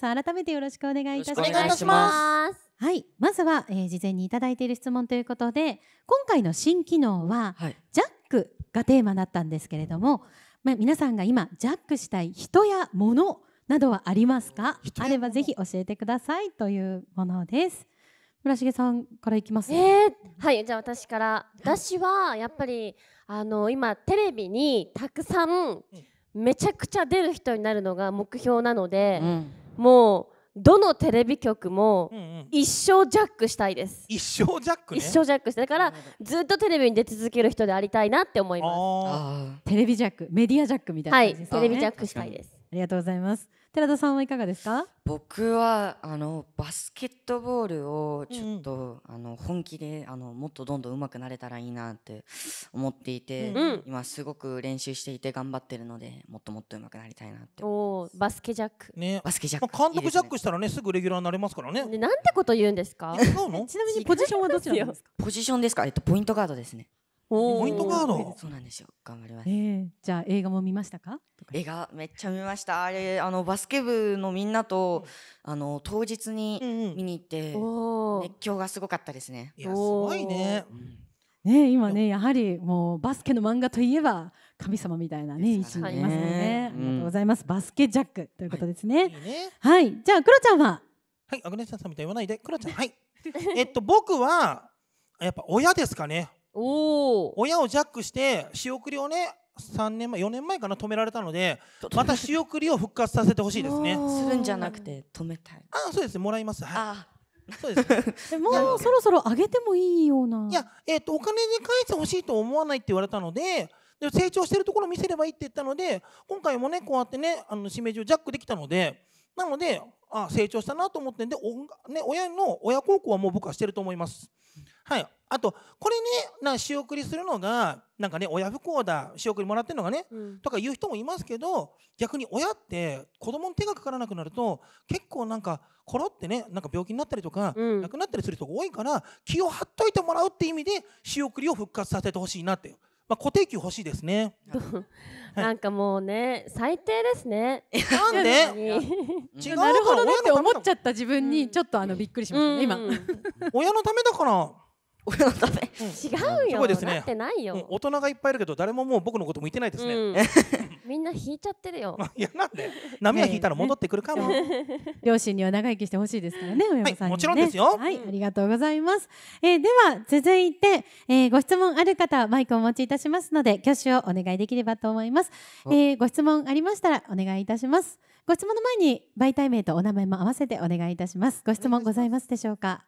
さん改めてよろしくお願いいたします。お願いしますはい、まずは、えー、事前にいただいている質問ということで今回の新機能は、はい、ジャックがテーマだったんですけれども、まあ、皆さんが今ジャックしたい人や物などはありますかあればぜひ教えてくださいというものです。村重さんからいきます、ね、えー、はいじゃあ私から、私はやっぱりあの今テレビにたくさんめちゃくちゃ出る人になるのが目標なので、うもうどのテレビ局も一生ジャックしたいです、うんうん、一生ジャック、ね、一生ジャックしてだからずっとテレビに出続ける人でありたいなって思いますテレビジャックメディアジャックみたいな、ねはい、テレビジャックしたいですありがとうございます。寺田さんはいかがですか？僕はあのバスケットボールをちょっと、うんあの本気であのもっとどんどん上手くなれたらいいなって 思っていて、うん、今すごく練習していて頑張ってるのでもっともっと上手くなりたいなっておおバスケジャックねバスケジャック、まあ、監督ジャックしたらね、ね、すぐレギュラーになれますからね。ねなんてこと言うんですか？ちなみにポジションはどちらですか？ポジションですか？えっとポイントガードですね。ポイントカードそうなんですよ頑張ります、えー、じゃあ映画も見ましたか映画めっちゃ見ましたあれあのバスケ部のみんなとあの当日に見に行って、うんうん、熱狂がすごかったですねいやすごいね、うん、ね今ねやはりもうバスケの漫画といえば神様みたいなね位置にいますよね、ありがとうございます、バスケジャックということですね、はい、ねはい、じゃあクロちゃんははいアグネスさんみたい言わないでクロちゃんはい えっと僕はやっぱ親ですかねお親をジャックして仕送りをね3年前4年前かな止められたのでまた仕送りを復活させてほしいですねするんじゃなくて止めたいあそうですもらいますはいそうです、もう そろそろ上げてもいいような。いや、えっ、ー、と、お金で返してほしいと思わないって言われたので。で成長してるところを見せればいいって言ったので、今回もね、こうやってね、あの、しめじをジャックできたので。なので、あ、成長したなと思ってんで、お、ね、親の親孝行はもう僕はしてると思います。はい、あとこれねな仕送りするのがなんかね親不幸だ仕送りもらってるのがね、うん、とか言う人もいますけど逆に親って子供の手がかからなくなると結構なんかコロってねなんか病気になったりとか、うん、亡くなったりする人が多いから気を張っといてもらうって意味で仕送りを復活させてほしいなって。まあ、固定給欲しいですね。なんかもうね、最低ですね。なんで。違うなるほどねって思っちゃった自分に、ちょっとあのびっくりしましたね、今。親のためだから。親のため違うよ、ね、なってないよ、大人がいっぱいいるけど誰ももう僕のこと向いてないですね、うん、みんな引いちゃってるよ いやなんで波は引いたら戻ってくるかも、両親には長生きしてほしいですからねさん、ねはい、もちろんですよはいありがとうございます、えー、では続いて、えー、ご質問ある方マイクをお持ちいたしますので挙手をお願いできればと思います、えー、ご質問ありましたらお願いいたしますご質問の前に媒体名とお名前も合わせてお願いいたしますご質問ございますでしょうか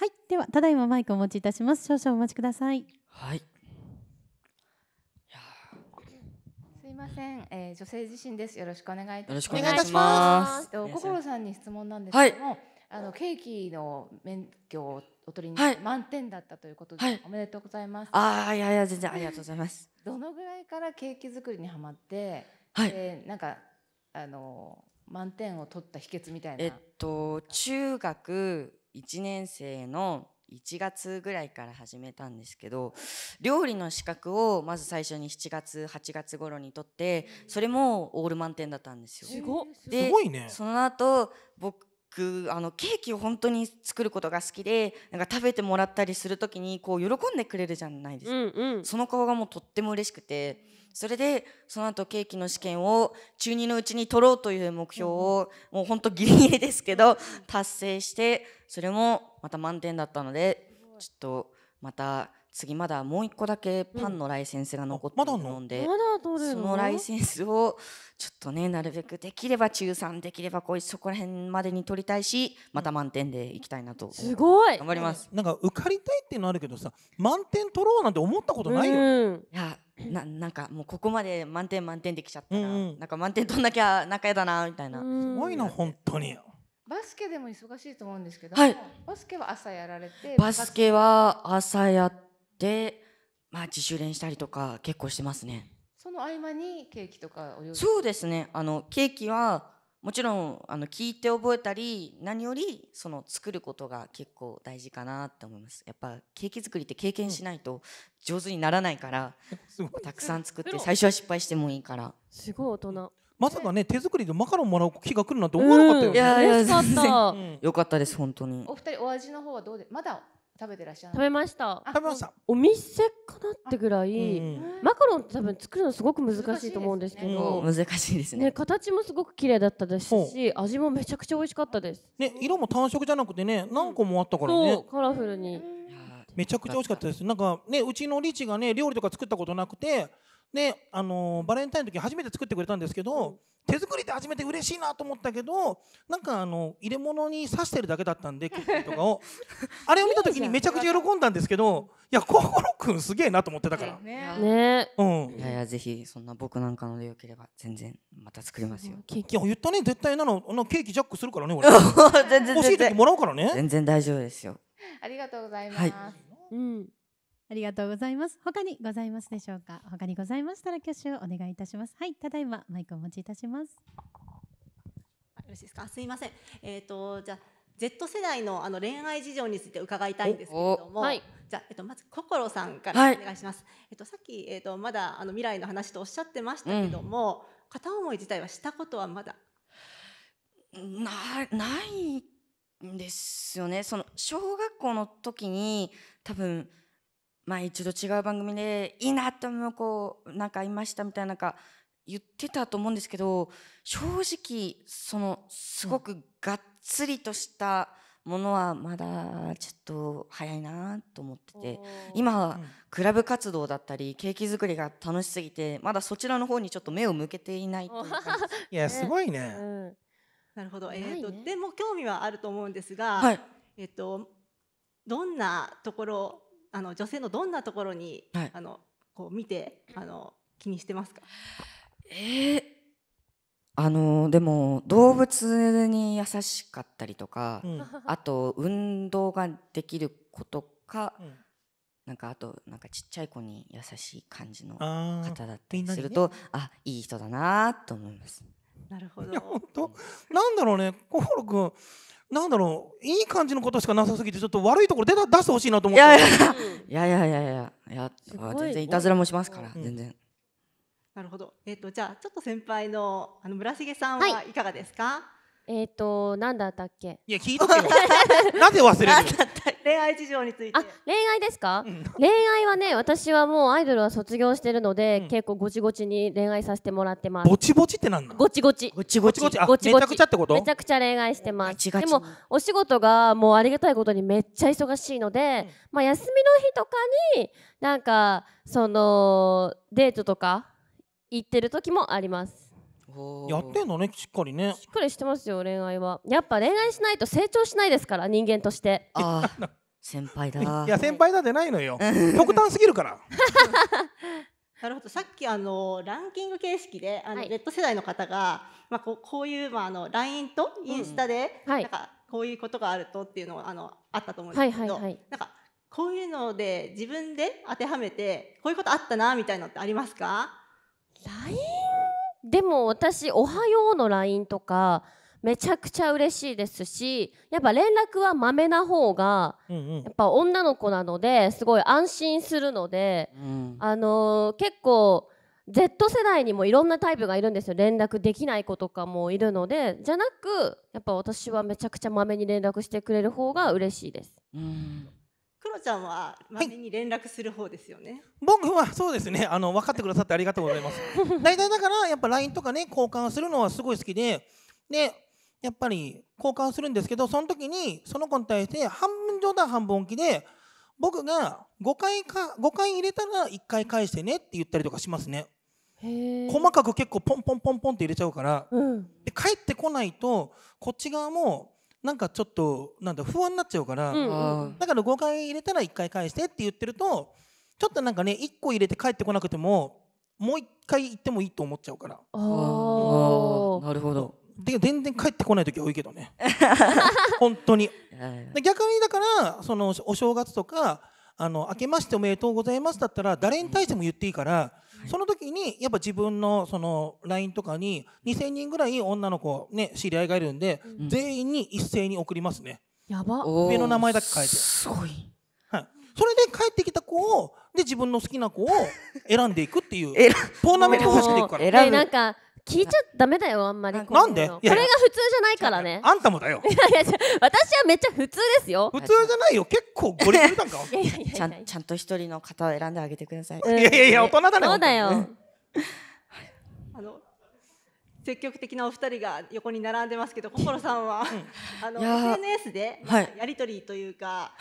はい、ではただいまマイクをお持ちいたします。少々お待ちください。はい。すいません、えー、女性自身です。よろしくお願いいたします。お願いします。と心さんに質問なんですけども、はい、あのケーキの免許をお取りに、はい、満点だったということで、はい、おめでとうございます。ああいやいや全然ありがとうございます。どのぐらいからケーキ作りにはまって、はい、えー、なんかあの満点を取った秘訣みたいな。えっと中学1年生の1月ぐらいから始めたんですけど料理の資格をまず最初に7月8月頃に取ってそれもオール満点だったんですよ。すごすごいねその後僕あのケーキを本当に作ることが好きでなんか食べてもらったりする時にこう喜んでくれるじゃないですか、うんうん、その顔がもうとっても嬉しくて。それでその後ケーキの試験を中2のうちに取ろうという目標を、もう本当ギリギリですけど達成してそれもまた満点だったのでちょっとまた次まだもう一個だけパンのライセンスが残ってるので、うん、そのライセンスをちょっとねなるべくできれば中3できればこうそこら辺までに取りたいしまた満点でいきたいなとすごい頑張りますなんか受かりたいっていうのあるけどさ満点取ろうなんて思ったことないよ、うん、いやななんかもうここまで満点満点できちゃったら、うん、なんか満点取んなきゃ仲やだなみたいな、すごいな本当にバスケでも忙しいと思うんですけど、はい、バスケは朝やられてバスケは朝やってで、まあ、自主練したりとか結構してますねその合間にケーキとかお料理そうですねあのケーキはもちろんあの聞いて覚えたり何よりその作ることが結構大事かなって思いますやっぱケーキ作りって経験しないと上手にならないから、うん、たくさん作って最初は失敗してもいいからすごい大人まさかね手作りでマカロンもらう気が来るなんて思わなかったよね、うん、いやいや全然、うん、よかったです本当にお二人お味の方はどうでまだ食べてらっしゃる食べました食べましたお店かなってぐらい、マカロンって多分作るのすごく難しいと思うんですけど難しいですね、ね、形もすごく綺麗だったですし味もめちゃくちゃ美味しかったですね色も単色じゃなくてね何個もあったからねカラフルにめちゃくちゃ美味しかったですなんかねうちのリチがね料理とか作ったことなくてで、あのー、バレンタインの時初めて作ってくれたんですけど、手作りで初めて嬉しいなと思ったけどなんかあの入れ物に刺してるだけだったんでキ ッキーとかをあれを見た時にめちゃくちゃ喜んだんですけどいや心くんすげえなと思ってたからねねうんいやいやぜひそんな僕なんかのでよければ全然また作りますよケーキ言ったね絶対なのなケーキジャックするからね俺 全然欲しい時もらうからね全然大丈夫ですよありがとうございます、はい、うんありがとうございます。他にございますでしょうか。他にございましたら挙手をお願いいたします。はい、ただいまマイクをお持ちいたします。よろしいですか。すいません。えっ、ー、とじゃあ Z 世代のあの恋愛事情について伺いたいんですけれども。はい、じゃあ、えっ、と、まず心さんからお願いします。はい、えっ、と、さっき、えっ、と、まだあの未来の話とおっしゃってましたけども。うん、片思い自体はしたことはまだ。な、ないんですよね。その小学校の時に、多分。まあ、一度違う番組でいいなって思う子なんかいましたみたいななんか言ってたと思うんですけど正直そのすごくがっつりとしたものはまだちょっと早いなと思ってて今はクラブ活動だったりケーキ作りが楽しすぎてまだそちらの方にちょっと目を向けていないいいやすごいね。うん、なるほど、えーと、ね、でも興味はあると思うんですが、はい、えーと、とどんなところあの女性のどんなところに、はい、あのこう見てあの気にしてますかえー、あのでも動物に優しかったりとか、うん、あと運動ができることか、うん、なんかあとなんかちっちゃい子に優しい感じの方だったりすると、ね、あ,、いい人だなと思います。なるほど。本当なんだろうね、コホロ君。なんだろういい感じのことしかなさすぎてちょっと悪いところ出た出してほしいなと思っていやいやいやいやいやいや全然いたずらもしますから、全然なるほどえっ、とじゃあちょっと先輩のあの村重さんはいかがですか、はいえっ、ー、と、なんだったっけ。いや、聞いとけよ。なぜ忘れるの。恋愛事情について。あ、恋愛ですか、恋愛はね、私はもうアイドルは卒業してるので、うん、結構ごちごちに恋愛させてもらってます。ごちごちってなんの。ごちごち。ごちごち。ごちごち。めちゃくちゃってこと。めちゃくちゃ恋愛してます。でも、お仕事がもうありがたいことにめっちゃ忙しいので、うん、まあ休みの日とかに。なんか、そのデートとか。行ってる時もあります。やってんのねしっかりねしっかりしてますよ恋愛はやっぱ恋愛しないと成長しないですから人間としてああ先輩だ いや先輩だってないのよ 極端すぎるから なるほどさっきあのランキング形式であの、はい、Z 世代の方が、まあ、こうこういう、まあ、あの LINE とインスタで、うん、なんか、こういうことがあるとっていうのをあのあったと思うんですけど、はいはいはい、なんかこういうので自分で当てはめてこういうことあったなみたいのってありますか l i n でも私「おはよう」の LINE とかめちゃくちゃ嬉しいですしやっぱ連絡はまめな方が、うやっぱ女の子なのですごい安心するので、うん、あのー、結構 Z 世代にもいろんなタイプがいるんですよ連絡できない子とかもいるのでじゃなくやっぱ私はめちゃくちゃまめに連絡してくれる方が嬉しいです。うんクロちゃんはまめに連絡する方ですよね、はい、僕はそうですねあの分かってくださってありがとうございます 大体だからやっぱ LINE とかね交換するのはすごい好きででやっぱり交換するんですけどその時にその子に対して半分冗談半分本気で僕が5回か5回入れたら1回返してねって言ったりとかしますね細かく結構ポンポンポンポンって入れちゃうから、うん、で帰ってこないとこっち側もなんかちょっとなんだ不安になっちゃうから、うんうん、だから5回入れたら1回返してって言ってるとちょっとなんかね1個入れて帰ってこなくてももう1回行ってもいいと思っちゃうから。ああなるほどで全然帰ってこない時多いけどね 本当に逆にだからそのお正月とかあの「明けましておめでとうございます」だったら誰に対しても言っていいから、その時にやっぱ自分のその LINE とかに2,000人ぐらい女の子、ね、知り合いがいるんで、全員に一斉に送りますね。やば上の名前だけ変えてすごい、はい、それで帰ってきた子をで自分の好きな子を選んでいくっていう えトーナメント方式でいくから。選ぶなんか聞いちゃダメだよあんまりなんでこれが普通じゃないからねあんたもだよいやいや私はめっちゃ普通ですよ普通じゃないよ結構ゴリゴリなんかちゃんちゃんと一人の方を選んであげてください、いやいやいや大人だねそうだよあの積極的なお二人が横に並んでますけど心さんは、あの SNS でやり取りというか、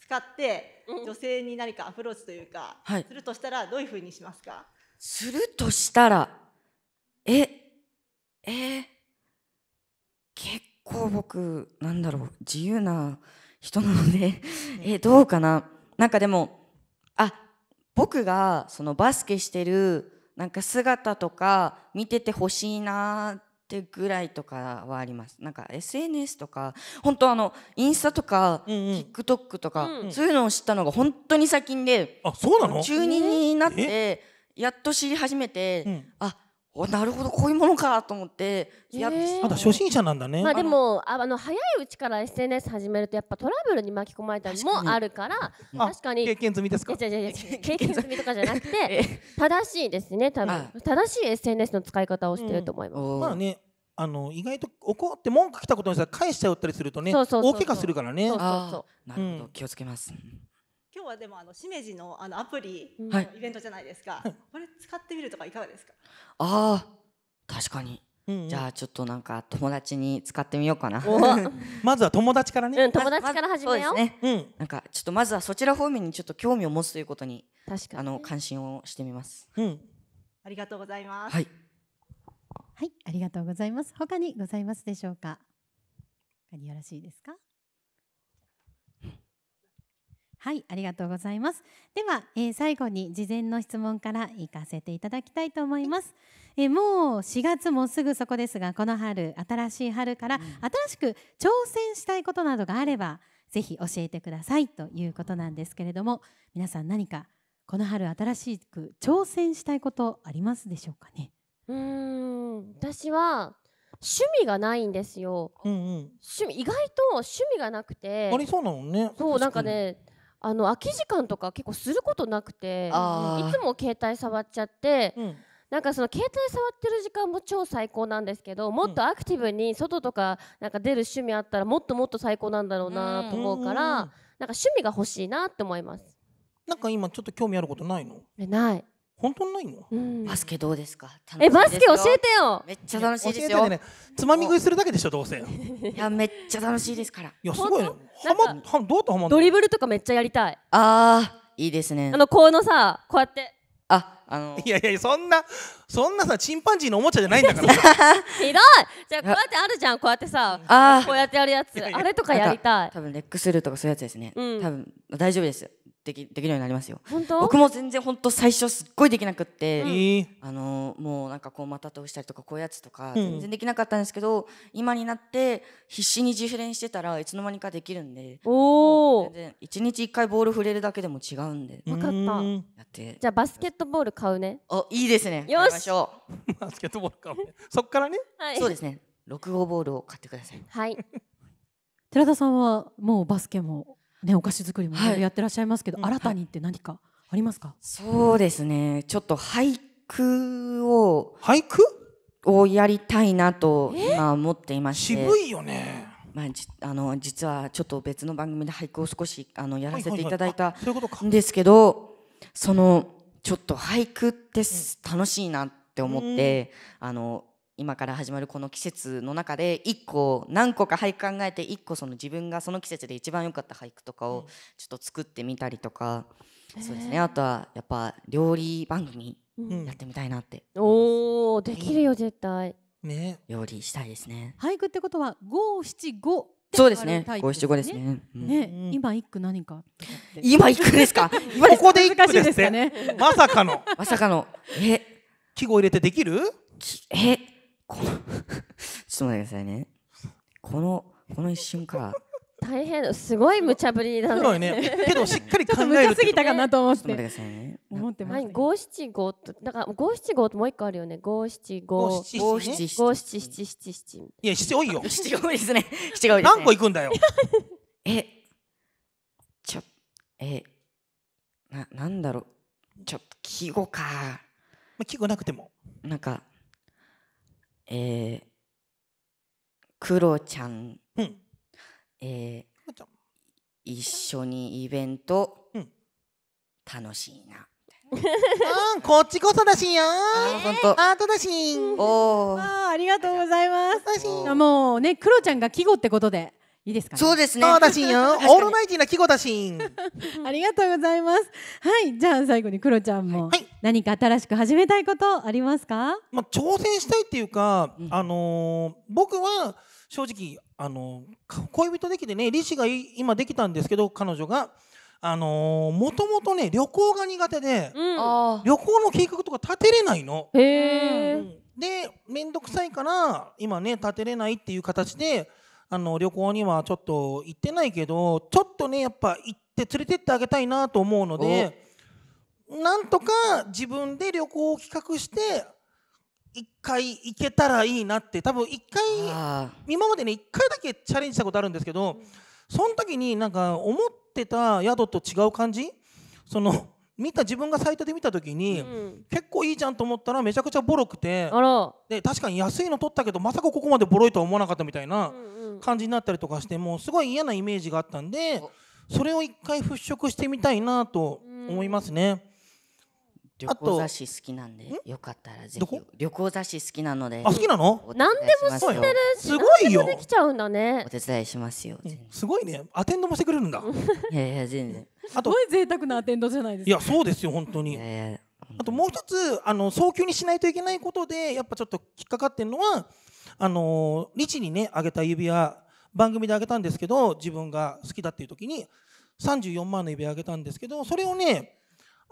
使って女性に何かアプローチというか、するとしたらどういうふうにしますかするとしたらえ、えー、結構僕、なんだろう、自由な人なのでえ、どうかな。なんかでも、あ、僕がそのバスケしてる、なんか姿とか見ててほしいなってぐらいとかはありますなんか SNS とか本当あのインスタとか、うんうん、TikTok とか、そういうのを知ったのが本当に最近であそうなの中2になってやっと知り始めて、うん、あおなるほどこういうものかと思ってやっ、えー、だ初心者なんだねまあでもあの早いうちから SNS 始めるとやっぱトラブルに巻き込まれたりもあるから確かに経験済みですか 経験済みとかじゃなくて正しいですね多分正しい SNS の使い方をしてると思います、うん、まあねあの意外と怒って文句来たことにしたら返しちゃったりするとね大怪我するからねそうそうそう、なるほど気をつけます、はでもあのしめじのあのアプリのイベントじゃないですか、はい、これ使ってみるとかいかがですかああ確かに、うんうん、じゃあちょっとなんか友達に使ってみようかな まずは友達からね、うん、友達から始めようま、うね、うん、なんかちょっとまずはそちら方面にちょっと興味を持つということに確かあの関心をしてみます、うん、ありがとうございますはい、はい、ありがとうございます他にございますでしょうか他によろしいですかはい、ありがとうございます。では、えー、最後に事前の質問から行かせていただきたいと思います。えー、もう4月もすぐそこですが、この春、新しい春から新しく挑戦したいことなどがあれば、ぜひ教えてくださいということなんですけれども、皆さん何かこの春新しく挑戦したいことありますでしょうかね。うーん、私は趣味がないんですよ。うんうん、趣味意外と趣味がなくて。ありそうなのね。そうなんかねあの空き時間とか結構することなくていつも携帯触っちゃって、うん、なんかその携帯触ってる時間も超最高なんですけどもっとアクティブに外とかなんか出る趣味あったらもっともっと最高なんだろうなと思うから、なんか趣味が欲しいなって思います。なんか今ちょっと興味あることないの？ない。本当ないの、うん、バスケどうですかえバスケ教えてよめっちゃ楽しいですよ、ね、つまみ食いするだけでしょどうせいやめっちゃ楽しいですからいやすごいはまはどうとはまドリブルとかめっちゃやりたいあーいいですねあのこのさこうやってああのいやいやそんなそんなさチンパンジーのおもちゃじゃないんだから ひどいじゃあこうやってあるじゃんこうやってさあこうやってやるやつあれとかやりたい多分レックスルーとかそういうやつですね、うん、多分大丈夫ですできできるようになりますよ本当僕も全然本当最初すっごいできなくって、うん、あのもうなんかこう股通したりとかこういうやつとか全然できなかったんですけど、うん、今になって必死に自主練してたらいつの間にかできるんでおお一日一回ボール触れるだけでも違うんで分かったやってじゃあバスケットボール買うねおいいですねよしバスケットボール買うねそっからね、はい、そうですね6号ボールを買ってくださいはい 寺田さんはもうバスケもね、お菓子作りもやってらっしゃいますけど、はい、新たにって何かありますか、そうですねちょっと俳句を俳句をやりたいなと今思っていまして渋いよねまあ、じあの実はちょっと別の番組で俳句を少しあのやらせていただいたんですけど、そのちょっと俳句って楽しいなって思って、あの今から始まるこの季節の中で一個何個か俳句考えて一個その自分がその季節で一番良かった俳句とかをちょっと作ってみたりとか、うん、そうですねあとはやっぱ料理番組やってみたいなって、うん、おおできるよ絶対ね料理したいですね俳句ってことは五七五そうですね。五七五ですね。ね、今一句何か。今一句ですか。今ここで一句ですね。まさかの。まさかの。え、季語入れてできる？え、この ちょっと待ってくださいね。この、この一瞬か。大変すごい無茶ぶりだね。いね。けどしっかり考える。無茶すぎたかなと思って。ちょっと待ってくださいね。ね。五七五とだから五七五ともう一個あるよね。五七五。五七七七七七七。いや七多いよ。七多いですね。七多い、ね、何個いくんだよ。え、ちょ、え、ななんだろう。ちょっと季語か。まあ季語なくても。なんかえー、クロちゃん、うん、えー、一緒にイベント、うん、楽しいな。うん、こっちこそだしよ。本当。アートだし。おお。ありがとうございます。もうね、クロちゃんが季語ってことで。いいですか、ね、そうですね。あだしんよ。オールマイティな季語だしん。ありがとうございます。はい、じゃあ最後にクロちゃんも、はい、何か新しく始めたいことありますか？まあ挑戦したいっていうか、うん、あのー、僕は正直あのー、恋人できてね、利子が今できたんですけど、彼女が。あのー、もともとね旅行が苦手で、うん、旅行の計画とか立てれないの。へうん、で面倒くさいから今ね立てれないっていう形であの旅行にはちょっと行ってないけどちょっとねやっぱ行って連れてってあげたいなと思うのでなんとか自分で旅行を企画して1回行けたらいいなって多分1回今までね1回だけチャレンジしたことあるんですけどその時になんか思ってた宿と違う感じその見た自分がサイトで見た時に、うん、結構いいじゃんと思ったらめちゃくちゃボロくてで確かに安いの取ったけどまさかここまでボロいとは思わなかったみたいな感じになったりとかしてもうすごい嫌なイメージがあったんでそれを一回払拭してみたいなと思いますね。旅行雑誌好きなんでよかったらぜひ旅行雑誌好きなのであ好きなの何でも知ってるすごいよできちゃうんだねお手伝いしますよすごいねアテンドもしてくれるんだ いやいや全然あとすごい贅沢なアテンドじゃないですかいやそうですよ本当にいやいやあともう一つあの早急にしないといけないことでやっぱちょっと引っかかってるのはあの日にねあげた指輪番組であげたんですけど自分が好きだっていう時に34万の指輪あげたんですけどそれをね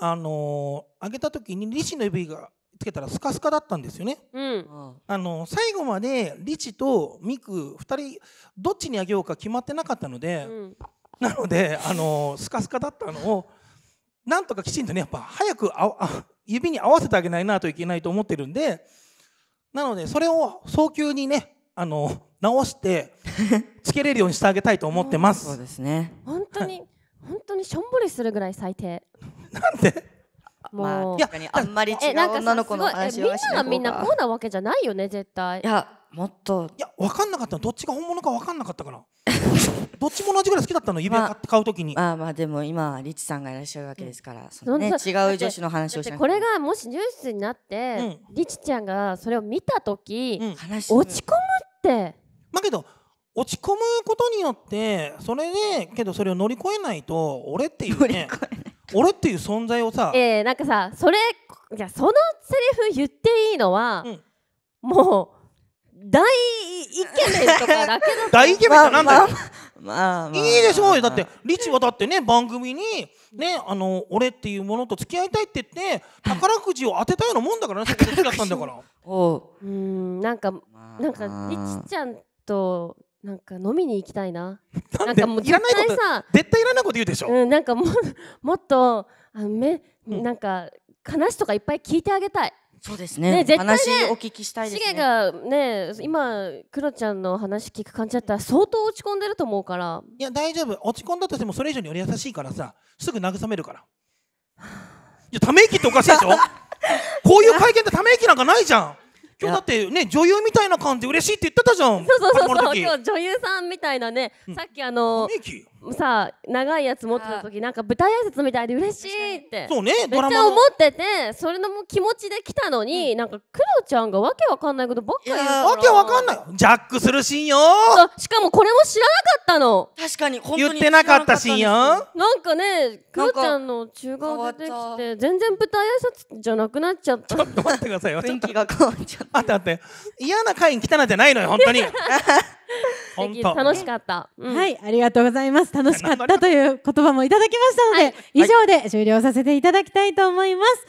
あのー、上げた時にリ子の指がつけたらスカスカだったんですよね。うん、あの最後までリチとミク2人どっちにあげようか決まってなかったので、うん、なのであのスカスカだったのをなんとかきちんとねやっぱ早くあ指に合わせてあげないなといけないと思ってるんでなのでそれを早急にねあの直して つけれるようにしてあげたいと思ってます。そうですね本当に本当にしょんぼりするぐらい最低。なんでもう、まあ、いやあんまり違う女の子の話はしみんながみんなこうなわけじゃないよね絶対いやもっといや分かんなかったどっちが本物か分かんなかったからどっちも同じぐらい好きだったの指輪買って買うときに、まあ、まあまあでも今リチさんがいらっしゃるわけですから、うんね、違う女子の話をしなこれがもしニュースになって、うん、リチちゃんがそれを見た時、うん、落ち込むってまあけど落ち込むことによってそれでけどそれを乗り越えないと俺っていうね乗り越えない俺っていう存在をさえー、なんかさそれいやそのセリフ言っていいのは、うん、もう大イケメンとかだけど 大イケメンってなんだよ、まあまあ、いいでしょうよだってリチはだってね番組にねあの俺っていうものと付き合いたいって言って宝くじを当てたようなもんだからねそこだったんだからおうんなんかなんかリチちゃんとなんか飲みに行きたいな。なんかもう絶対さ、絶対いらないこと言うでしょ。うん、なんかも もっとあのめ、うん、なんか話とかいっぱい聞いてあげたい。そうですね。ね絶対ね、話お聞きしたいですね。シゲがね、今クロちゃんの話聞く感じだったら相当落ち込んでると思うから。いや大丈夫。落ち込んだとしてもそれ以上にり優しいからさ、すぐ慰めるから。いやため息っておかしいでしょ。こういう会見ってため息なんかないじゃん。今日だってね女優みたいな感じで嬉しいって言ってたじゃんそうそうそうそう今日女優さんみたいなね、さっきあの、さ長いやつ持ってた時なんか舞台挨拶みたいで嬉しいってそうねめっちゃ思っててそれのも気持ちで来たのに、うん、なんかクロちゃんがわけわかんないことばっか言うからわけわかんないジャックするシーンよしかもこれも知らなかったの確かに本当に言ってなかったシーンよなんかねクロちゃんの中顔出てきて全然舞台挨拶じゃなくなっちゃったちょっと待ってくださいよ雰囲気が変わっちゃったあってあって嫌な会に来たなんじゃないのよ本当に 本当楽しかった、うん、はいありがとうございます楽しかったという言葉もいただきましたので、はい、以上で終了させていただきたいと思います